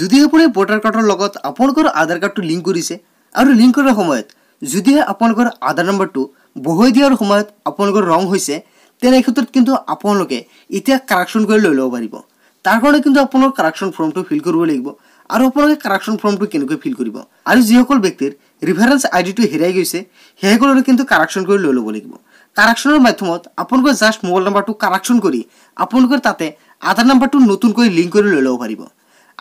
যদি আপুনি ভোটাৰ কাৰ্ডৰ লগত আপোনালোকৰ আধাৰ কাৰ্ডটো লিংক কৰিছে আৰু লিংক কৰাৰ সময়ত যদিহে আপোনালোকৰ আধাৰ নম্বৰটো বহাই দিয়াৰ সময়ত আপোনালোকৰ ৰং হৈছে তেনে ক্ষেত্ৰত কিন্তু আপোনালোকে এতিয়া কাৰেকশ্যন কৰি লৈ ল'ব পাৰিব তাৰ কাৰণে কিন্তু আপোনালোকৰ কাৰাকশ্যন ফৰ্মটো ফিল কৰিব লাগিব আৰু আপোনালোকে কাৰেকশ্যন ফৰ্মটো কেনেকৈ ফিল কৰিব আৰু যিসকল ব্যক্তিৰ ৰিফাৰেঞ্চ আই ডিটো হেৰাই গৈছে সেইসকললৈ কিন্তু কাৰেকশ্যন কৰি লৈ ল'ব লাগিব কাৰাকশ্যনৰ মাধ্যমত আপোনালোকৰ জাষ্ট মোবাইল নম্বৰটো কাৰাকশ্যন কৰি আপোনালোকৰ তাতে আধাৰ নম্বৰটো নতুনকৈ লিংক কৰি লৈ ল'ব পাৰিব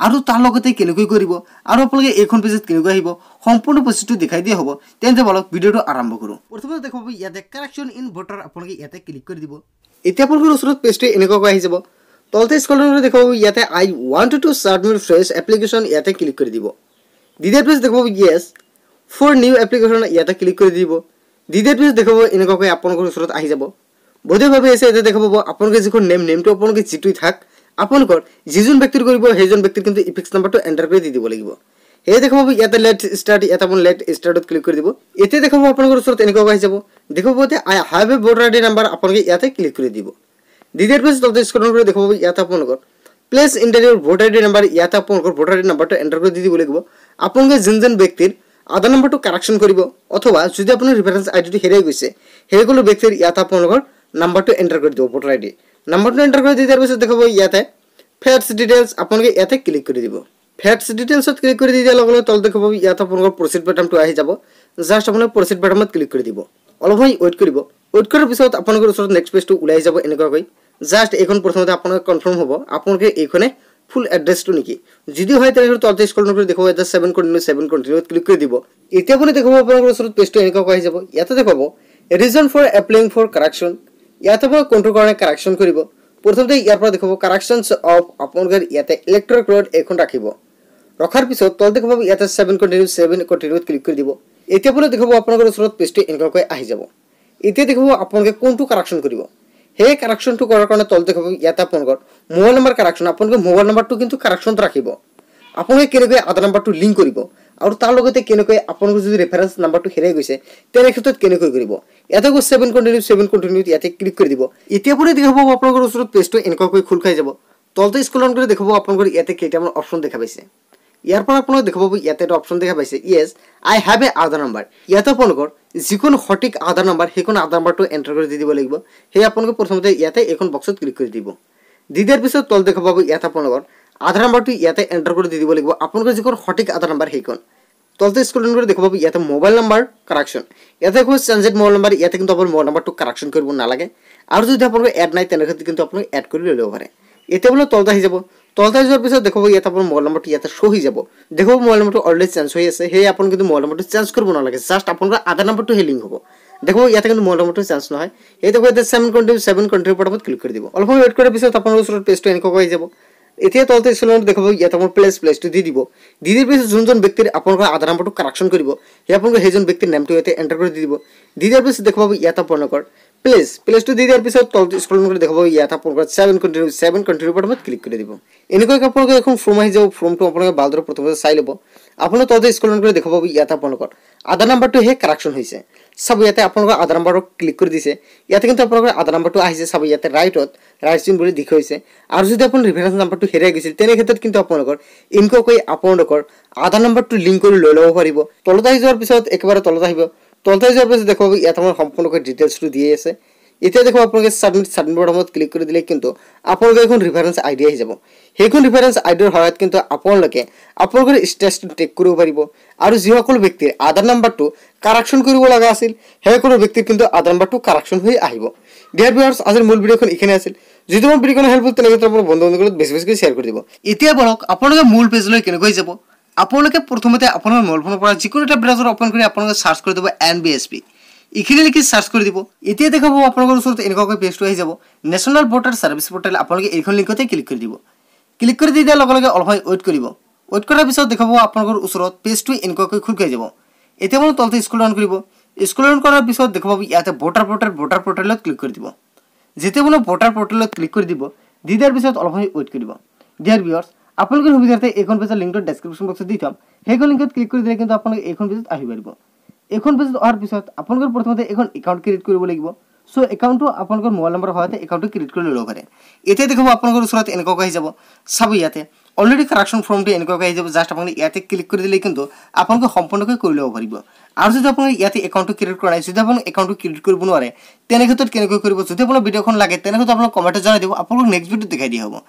আৰু তাৰ লগতে কেনেকৈ কৰিব আৰু আপোনালোকে এইখন পেজত কেনেকৈ আহিব সম্পূৰ্ণ বস্তুটো দেখাই দিয়া হ'ব তেন্তে বলক ভিডিঅ'টো আৰম্ভ কৰোঁ প্ৰথমতে দেখা ইয়াতে কাৰেকশ্যন ইন ভোটাৰ আপোনালোকে ইয়াতে ক্লিক কৰি দিব এতিয়া আপোনালোকৰ ওচৰত পেজটো এনেকুৱাকৈ আহি যাব তলতে স্কলৰ দেখা ইয়াতে আই ৱান্ট টু ষ্টাৰ্ট মোৰ ফ্ৰেছ এপ্লিকেশ্যন ইয়াতে ক্লিক কৰি দিব দ্বিতীয় পেজ দেখা য়েছ ফৰ নিউ এপ্লিকেশ্যন ইয়াতে ক্লিক কৰি দিব দ্বিতীয় পেজ দেখা এনেকুৱাকৈ আপোনালোকৰ ওচৰত আহি যাব বোধহয় ভাবি আছে ইয়াতে দেখা পাব আপোনালোকে যিখন নেম নেমটো আপোনালোকে যিটোৱেই থাকক আপোনালোকৰ যিজন ব্যক্তিৰ কৰিব সেইজন ব্যক্তিৰ কিন্তু ইফেক্স নম্বৰটো এণ্টাৰ কৰি দি দিব লাগিব সেয়ে দেখা পাব ইয়াতে লেট ষ্টাৰ্ট ইয়াত আপুনি লেট ষ্টাৰ্টত ক্লিক কৰি দিব এতিয়া দেখা পাব আপোনালোকৰ ওচৰত এনেকুৱা আহি যাব দেখা পাব যে I have a voter I number আপোনালোকে ইয়াতে ক্লিক কৰি দিব দ্বিতীয় পেজ তলতে স্ক্ৰল কৰি দেখা পাব ইয়াত আপোনালোকৰ place interview voter I number ইয়াতে আপোনালোকৰ ভোটাৰ আই নাম্বাৰটো এণ্টাৰ কৰি দি দিব লাগিব আপোনালোকে যোনজন ব্যক্তিৰ আধাৰ নাম্বাৰটো কাৰেকশ্যন কৰিব অথবা যদি আপুনি ৰেফাৰেঞ্চ আইডিটো হেৰাই গৈছে সেই ব্যক্তিৰ ইয়াত আপোনালোকৰ নাম্বাৰটো এণ্টাৰ কৰি দিব ভোটাৰ আই নম্বৰটো এণ্টাৰ কৰি দি দিয়াৰ পিছত দেখাব ইয়াতে ফেটছ ডিটেইলছ আপোনালোকে ইয়াতে ক্লিক কৰি দিব ফেটছ ডিটেইলছত ক্লিক কৰি দি দিয়াৰ লগে লগে তলত দেখাব ইয়াত আপোনালোকৰ প্ৰচিড বাটামটো আহি যাব জাষ্ট আপোনালোকে প্ৰচিড বাটামত ক্লিক কৰি দিব অলপ সময় ৱেইট কৰিব ৱেইট কৰাৰ পিছত আপোনালোকৰ ওচৰত নেক্সট পেজটো ওলাই যাব এনেকুৱাকৈ জাষ্ট এইখন প্ৰথমতে আপোনালোকে কনফাৰ্ম হ'ব আপোনালোকে এইখনে ফুল এড্ৰেছটো নেকি যদি হয় তেনেহ'লে তলতে স্কল নকৰি দেখাব এড্ৰেছ ছেভেন কণ্টিনিউ ছেভেন কণ্টিনিউত ক্লিক কৰি দিব এতিয়া আপুনি দেখাব আপোনালোকৰ ওচৰত পেজটো এনেকুৱাকৈ আহি যাব ইয়াতে reason for applying for correction ইয়াতে আপোনাৰ কোনটো কাৰণে কাৰেকশ্যন কৰিব প্ৰথমতে ইয়াৰ পৰা দেখুৱাব কাৰেকশ্যনছ অফ আপোনালোকে ইয়াতে ইলেক্ট্ৰিক ৰ'ড এইখন ৰাখিব ৰখাৰ পিছত তলত দেখুৱাব ইয়াতে ছেভেন কণ্টিনিউ ছেভেন কণ্টিনিউত ক্লিক কৰি দিব এতিয়া পৰা দেখুৱাব আপোনালোকৰ ওচৰত পেজটো এনেকুৱাকৈ আহি যাব এতিয়া দেখুৱাব আপোনালোকে কোনটো কাৰেকশ্যন কৰিব সেই কাৰেকশ্যনটো কৰাৰ কাৰণে তলত দেখুৱাব ইয়াতে আপোনালোকৰ মোবাইল নম্বৰ কাৰেকশ্যন আপোনালোকে মোবাইল নম্বৰটো কিন্তু কাৰেকশ্যনটো ৰাখিব আপোনালোকে কেনেকৈ আধাৰ নম্বৰটো লিংক কৰিব আৰু তাৰ লগতে কেনেকৈ আপোনালোকৰ যদি ৰেফাৰেঞ্চ নাম্বাৰটো হেৰাই গৈছে তেনে ক্ষেত্ৰত কেনেকৈ কৰিব ইয়াতে গৈ ছেভেন কণ্টিনিউ ছেভেন কণ্টিনিউত ইয়াতে ক্লিক কৰি দিব এতিয়া পৰে দেখা পাব আপোনালোকৰ ওচৰত পেজটো এনেকুৱাকৈ খোল খাই যাব তলতে স্কুলন কৰি দেখা পাব আপোনালোকৰ ইয়াতে কেইটামান অপশ্যন দেখা পাইছে ইয়াৰ পৰা আপোনালোকে দেখা পাব ইয়াতে এটা অপশ্যন দেখা পাইছে yes I have a Aadhaar number ইয়াতে আপোনালোকৰ যিকোনো সঠিক আধাৰ নম্বৰ সেইখন আধাৰ নম্বৰটো এণ্টাৰ কৰি দি দিব লাগিব সেই আপোনালোকে প্ৰথমতে ইয়াতে এইখন বক্সত ক্লিক কৰি দিব দি দিয়াৰ পিছত তল দেখা পাব ইয়াত আপোনালোকৰ আধাৰ নম্বৰটো ইয়াতে এণ্টাৰ কৰি দি দিব লাগিব আপোনালোকৰ যিখন সঠিক আধাৰ নম্বৰ সেইখন তলতে স্কুলত কৰি দেখুৱাব ইয়াতে মোবাইল নম্বৰ কাৰাকশ্যন ইয়াতে কোনো চেঞ্জেড মোবাইল নম্বৰ ইয়াতে কিন্তু আপোনাৰ মোবাইল নম্বৰটো কাৰাকশ্যন কৰিব নালাগে আৰু যদি আপোনালোকৰ এড নাই তেনে ক্ষেত্ৰত কিন্তু আপোনালোকে এড কৰি লৈ ল'ব পাৰে এতিয়া বোলে তলতে আহি যাব তলতে আহি যোৱাৰ পিছত দেখুৱাব ইয়াত আপোনাৰ মোবাইল নাম্বাৰটো ইয়াতে শ্ব' হৈ যাব দেখুৱাব মোবাইল নাম্বাৰটো অলৰেডি চেঞ্জ হৈ আছে সেয়ে আপোনালোকে কিন্তু মোবাইল নম্বৰটো চেঞ্জ কৰিব নালাগে জাষ্ট আপোনাৰ আধাৰ নম্বৰটো হেলিং হ'ব দেখুৱাব ইয়াতে কিন্তু মোবাইল নম্বৰটো চেঞ্জ নহয় সেই দেখুৱাব ইয়াতে চেভেন কণ্ট্ৰি চেভেন কণ্ট্ৰিৰ ওপৰত ক্লিক কৰি দিব অলপ সময় ৱেইট কৰাৰ পিছত আপোনালোকৰ ওচৰত পেজটো এনেকুৱাকৈ আহি যাব এতিয়া তলতে স্ক্ৰীণ দেখাব ইয়াত মই প্লেচ প্লেচটো দি দিব দি দিয়াৰ পিছত যোনজন ব্যক্তিৰ আপোনালোকৰ আধাৰ নম্বৰটো কাৰেকশ্যন কৰিব সেই আপোনালোকে সেইজন ব্যক্তিৰ নামটো ইয়াতে এণ্টাৰ কৰি দি দিব দি দিয়াৰ পিছত দেখুৱাব ইয়াত আপোনালোকৰ প্লেচ প্লেচটো দি দিয়াৰ পিছত তলতে স্ক্ৰীণ দেখাব ইয়াত আপোনালোকৰ ছেভেন কণ্ট্ৰি ছেভেন কণ্ট্ৰিৰ ওপৰত ক্লিক কৰি দিব এনেকুৱাকৈ আপোনালোকে এখন ফৰ্ম আহি যাব ফৰ্মটো আপোনালোকে ভালদৰে প্ৰথমতে চাই ল'ব আপোনালোকে তলতে স্ক্ৰীণ কৰি দেখুৱাব ইয়াত আপোনালোকৰ আধাৰ নম্বৰটোহে কাৰেকশ্যন হৈছে চাব ইয়াতে আপোনালোকৰ আধাৰ নম্বৰটো ক্লিক কৰি দিছে ইয়াতে কিন্তু আপোনালোকৰ আধাৰ নম্বৰটো আহিছে চাব ইয়াতে ৰাইটত ৰাইটিং বুলি দেখুৱাইছে আৰু যদি আপুনি ৰেফাৰেঞ্চ নম্বৰটো হেৰাই গৈছিল তেনে ক্ষেত্ৰত কিন্তু আপোনালোকৰ ইনকো কৰি আপোনালোকৰ আধাৰ নম্বৰটো লিংক কৰি লৈ ল'ব পাৰিব তলত আহি যোৱাৰ পিছত একেবাৰে তলত আহিব তলত আহি যোৱাৰ পিছত দেখুৱাব ইয়াত আমাৰ সম্পূৰ্ণকৈ ডিটেইলছটো দিয়ে আছে এতিয়া দেখো আপোনালোকে সাবমিট সাবমিট বটমত ক্লিক কৰি দিলে কিন্তু আপোনালোকে এখন ৰিফাৰেঞ্চ আইডি আহি যাব সেইখন ৰিফাৰেঞ্চ আইডিৰ সহায়ত কিন্তু আপোনালোকে আপোনালোকৰ ষ্টেটাছটো টেক কৰিব পাৰিব আৰু যিসকল ব্যক্তিৰ আধাৰ নম্বৰটো কাৰেকশ্যন কৰিব লগা আছিল সেইসকল ব্যক্তিৰ কিন্তু আধাৰ নম্বৰটো কাৰেকশ্যন হৈ আহিব ডিয়াৰ ভিউৰ্ছ আজিৰ মূল ভিডিঅ'খন এইখিনি আছিল যিটো তোমাৰ ভিডিঅ'খন হেল্পফুল তেনেকৈ আপোনাৰ বন্ধু বান্ধৱীৰ বেছি বেছিকৈ শ্বেয়াৰ কৰি দিব এতিয়া বাৰু আপোনালোকে মূল পেজলৈ কেনেকৈ যাব আপোনালোকে প্ৰথমতে আপোনাৰ মোবাইল ফোনৰ পৰা যিকোনো এটা ব্ৰাউজাৰ অ'পেন কৰি আপোনালোকে চাৰ্চ কৰি দিব এন বি এছ পি ইখিনি লিখি চাৰ্চ কৰি দিব এতিয়া দেখাব আপোনালোকৰ ওচৰত এনেকুৱাকৈ পেজটো আহি যাব নেশ্যনেল ভোটাৰ চাৰ্ভিচ পৰ্টেল আপোনালোকে এইখন লিংকতে ক্লিক কৰি দিব ক্লিক কৰি দিয়াৰ লগে লগে অলপ ৱেইট কৰিব ৱেইট কৰাৰ পিছত দেখাব আপোনালোকৰ ওচৰত পেজটো এনেকুৱাকৈ খোল খাই যাব এতিয়া মানে তলতে স্কুল ৰাউন কৰিব স্কুল ৰাউন কৰাৰ পিছত দেখা পাব ইয়াতে ভোটাৰ পৰ্টেল ভোটাৰ পৰ্টেলত ক্লিক কৰি দিব যেতিয়া মানে ভোটাৰ পৰ্টেলত ক্লিক কৰি দিব দি দিয়াৰ পিছত অলপ ৱেইট কৰিব দিয়াৰ বিয়ৰ্ছ আপোনালোকৰ সুবিধাৰ্থে এইখন পেজৰ লিংকটো ডেছক্ৰিপশ্যন বক্সত দি থ'ম সেইখন লিংকত ক্লিক কৰি দিলে কিন্তু আপোনালোকে এইখন পেজত আহি পাৰিব এইখন পেজত অহাৰ পিছত আপোনালোকৰ প্ৰথমতে এখন একাউণ্ট ক্ৰিয়েট কৰিব লাগিব চ' একাউণ্টটো আপোনালোকৰ মোবাইল নম্বৰৰ সহায়তে একাউণ্টটো ক্ৰিয়েট কৰি ল'ব পাৰে এতিয়া দেখাব আপোনালোকৰ ওচৰত এনেকুৱাকৈ আহি যাব চাব ইয়াতে অলৰেডি কাৰেকশ্যন ফৰ্মটো এনেকুৱাকৈ আহি যাব জাষ্ট আপোনালোকে ইয়াতে ক্লিক কৰি দিলে কিন্তু আপোনালোকে সম্পূৰ্ণকৈ কৰি ল'ব পাৰিব আৰু যদি আপোনালোকে ইয়াতে একাউণ্টটো ক্ৰিয়েট কৰা নাই যদি আপোনালোকে একাউণ্টটো ক্ৰিয়েট কৰিব নোৱাৰে তেনে ক্ষেত্ৰত কেনেকৈ কৰিব যদি আপোনাৰ ভিডিঅ'খন লাগে তেনেক্ষেত্ৰত আপোনালোকে কমেণ্টত জনাই দিব আপোনালোকক নেক্সট ভিডিঅ'ত দেখাই দিয়া হ'ব